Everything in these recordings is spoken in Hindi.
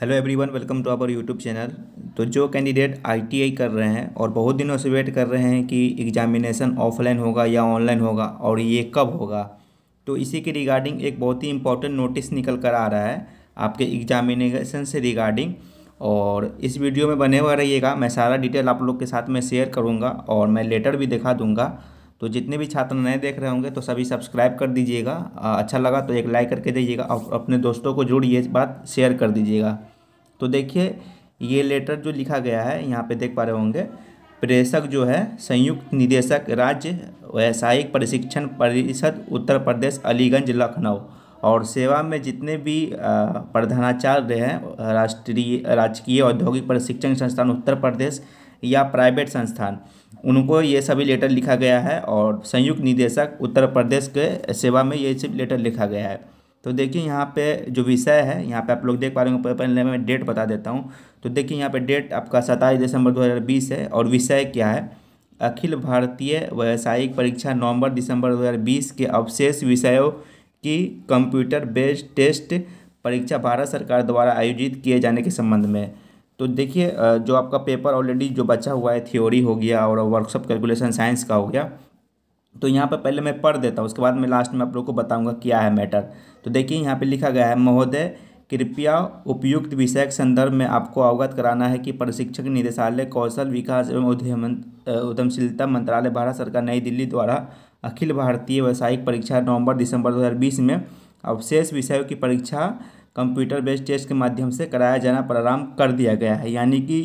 hello everyone welcome to our YouTube channel तो जो कैंडिडेट आईटीआई कर रहे हैं और बहुत दिनों से वेट कर रहे हैं कि एग्जामिनेशन ऑफलाइन होगा या ऑनलाइन होगा और ये कब होगा तो इसी के रिगार्डिंग एक बहुत ही इंपॉर्टेंट नोटिस निकल कर आ रहा है आपके एग्जामिनेशन से रिगार्डिंग और इस वीडियो में बने हुआ रहिएगा मैं सारा डिटेल आप लोग के साथ में शेयर करूँगा और मैं लेटर भी दिखा दूँगा तो जितने भी छात्र नए देख रहे होंगे तो सभी सब्सक्राइब कर दीजिएगा अच्छा लगा तो एक लाइक करके दीजिएगा और अपने दोस्तों को ये बात शेयर कर दीजिएगा तो देखिए ये लेटर जो लिखा गया है यहाँ पे देख पा रहे होंगे प्रेषक जो है संयुक्त निदेशक राज्य व्यावसायिक प्रशिक्षण परिषद उत्तर प्रदेश अलीगंज लखनऊ और सेवा में जितने भी प्रधानाचार्य हैं राष्ट्रीय राजकीय औद्योगिक प्रशिक्षण संस्थान उत्तर प्रदेश या प्राइवेट संस्थान उनको ये सभी लेटर लिखा गया है और संयुक्त निदेशक उत्तर प्रदेश के सेवा में ये सब लेटर लिखा गया है तो देखिए यहाँ पे जो विषय है यहाँ पे आप लोग देख पा रहे होंगे पहले मैं डेट बता देता हूँ तो देखिए यहाँ पे डेट आपका सत्ताईस दिसंबर 2020 है और विषय क्या है अखिल भारतीय व्यावसायिक परीक्षा नवंबर दिसंबर 2020 के अवशेष विषयों की कंप्यूटर बेस्ड टेस्ट परीक्षा भारत सरकार द्वारा आयोजित किए जाने के संबंध में तो देखिए जो आपका पेपर ऑलरेडी जो बचा हुआ है थ्योरी हो गया और वर्कशॉप कैलकुलेशन साइंस का हो गया तो यहाँ पर पहले मैं पढ़ देता हूँ उसके बाद मैं लास्ट में आप लोग को बताऊँगा क्या है मैटर तो देखिए यहाँ पर लिखा गया है महोदय कृपया उपयुक्त विषय के संदर्भ में आपको अवगत कराना है कि प्रशिक्षक निदेशालय कौशल विकास एवं उद्यम उद्यमशीलता मंत्रालय भारत सरकार नई दिल्ली द्वारा अखिल भारतीय व्यावसायिक परीक्षा नवंबर दिसंबर 2020 में अवशेष विषयों की परीक्षा कंप्यूटर बेस्ड टेस्ट के माध्यम से कराया जाना प्रारंभ कर दिया गया है यानी कि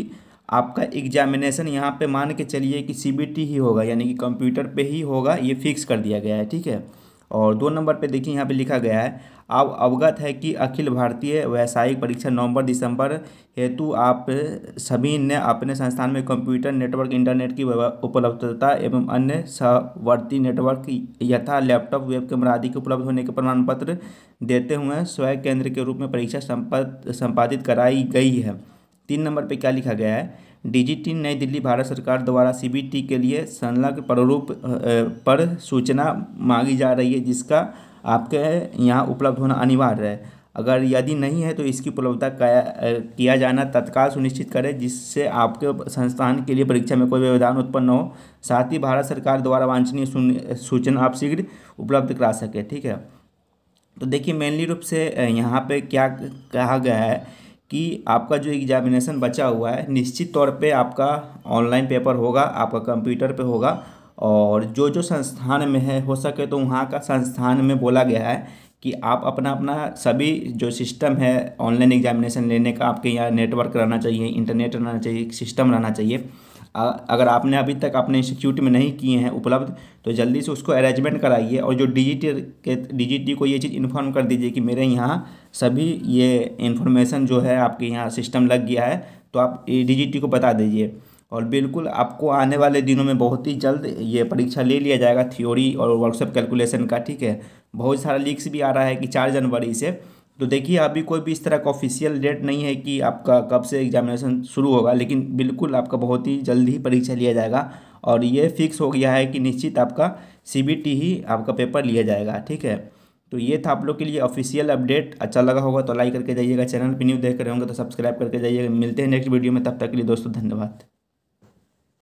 आपका एग्जामिनेशन यहाँ पे मान के चलिए कि सीबीटी ही होगा यानी कि कंप्यूटर पे ही होगा ये फिक्स कर दिया गया है ठीक है और दो नंबर पे देखिए यहाँ पे लिखा गया है आप अवगत है कि अखिल भारतीय व्यावसायिक परीक्षा नवंबर दिसंबर हेतु आप सभी ने अपने संस्थान में कंप्यूटर नेटवर्क इंटरनेट की उपलब्धता एवं अन्य सवर्ती नेटवर्क यथा लैपटॉप वेब कैमरा आदि के उपलब्ध होने के प्रमाण पत्र देते हुए स्वयं केंद्र के रूप में परीक्षा संपादित कराई गई है तीन नंबर पर क्या लिखा गया है डीजीटी नई दिल्ली भारत सरकार द्वारा सीबीटी के लिए संलग्न प्रारूप पर सूचना मांगी जा रही है जिसका आपके यहाँ उपलब्ध होना अनिवार्य है अगर यदि नहीं है तो इसकी उपलब्धता किया जाना तत्काल सुनिश्चित करें जिससे आपके संस्थान के लिए परीक्षा में कोई व्यवधान उत्पन्न हो साथ ही भारत सरकार द्वारा वांछनीय सूचना आप शीघ्र उपलब्ध करा सकें ठीक है तो देखिए मेनली रूप से यहाँ पे क्या कहा गया है कि आपका जो एग्जामिनेशन बचा हुआ है निश्चित तौर पे आपका ऑनलाइन पेपर होगा आपका कंप्यूटर पे होगा और जो जो संस्थान में है हो सके तो वहाँ का संस्थान में बोला गया है कि आप अपना अपना सभी जो सिस्टम है ऑनलाइन एग्जामिनेशन लेने का आपके यहाँ नेटवर्क रहना चाहिए इंटरनेट रहना चाहिए सिस्टम रहना चाहिए अगर आपने अभी तक अपने इंस्टीट्यूट में नहीं किए हैं उपलब्ध तो जल्दी से उसको अरेंजमेंट कराइए और जो डीजीटी के डीजीटी को ये चीज़ इन्फॉर्म कर दीजिए कि मेरे यहाँ सभी ये इन्फॉर्मेशन जो है आपके यहाँ सिस्टम लग गया है तो आप डीजीटी को बता दीजिए और बिल्कुल आपको आने वाले दिनों में बहुत ही जल्द ये परीक्षा ले लिया जाएगा थ्योरी और वर्कशॉप कैलकुलेशन का ठीक है बहुत सारा लीक्स भी आ रहा है कि चार जनवरी से तो देखिए अभी कोई भी इस तरह का ऑफिशियल डेट नहीं है कि आपका कब से एग्जामिनेशन शुरू होगा लेकिन बिल्कुल आपका बहुत ही जल्द ही परीक्षा लिया जाएगा और ये फिक्स हो गया है कि निश्चित आपका सी ही आपका पेपर लिया जाएगा ठीक है तो ये था आप लोग के लिए ऑफिशियल अपडेट अच्छा लगा होगा तो लाइक करके जाइएगा चैनल पर न्यू देख रहे होंगे तो सब्सक्राइब करके जाइएगा मिलते हैं नेक्स्ट वीडियो में तब तक के लिए दोस्तों धन्यवाद